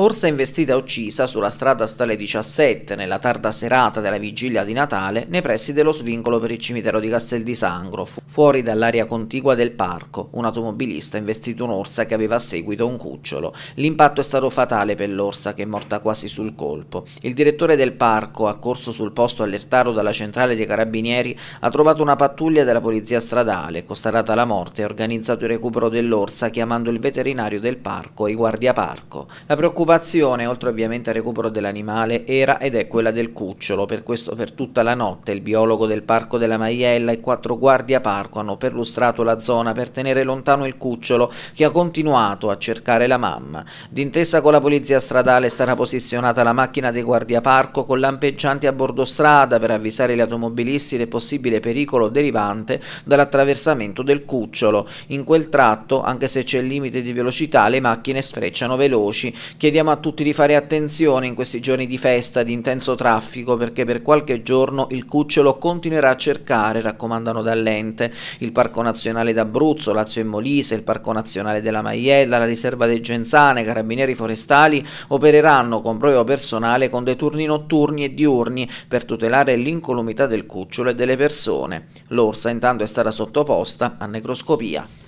Orsa investita e uccisa sulla strada statale 17 nella tarda serata della vigilia di Natale nei pressi dello svincolo per il cimitero di Castel di Sangro, fuori dall'area contigua del parco. Un automobilista ha investito un'orsa che aveva a seguito un cucciolo. L'impatto è stato fatale per l'orsa che è morta quasi sul colpo. Il direttore del parco, accorso sul posto allertato dalla centrale dei carabinieri, ha trovato una pattuglia della polizia stradale, constatata la morte e organizzato il recupero dell'orsa chiamando il veterinario del parco e i guardiaparco. La preoccupazione Preoccupazione, oltre ovviamente al recupero dell'animale, era ed è quella del cucciolo, per questo per tutta la notte il biologo del Parco della Maiella e quattro guardia parco hanno perlustrato la zona per tenere lontano il cucciolo che ha continuato a cercare la mamma. D'intesa con la polizia stradale sarà posizionata la macchina dei guardia parco con lampeggianti a bordo strada per avvisare gli automobilisti del possibile pericolo derivante dall'attraversamento del cucciolo. In quel tratto, anche se c'è il limite di velocità, le macchine sfrecciano veloci. Chiediamo chiediamo a tutti di fare attenzione in questi giorni di festa, di intenso traffico, perché per qualche giorno il cucciolo continuerà a cercare, raccomandano dall'ente, il Parco Nazionale d'Abruzzo, Lazio e Molise, il Parco Nazionale della Maiella, la Riserva dei Genzane, Carabinieri Forestali opereranno con proprio personale con dei turni notturni e diurni per tutelare l'incolumità del cucciolo e delle persone. L'orsa intanto è stata sottoposta a necroscopia.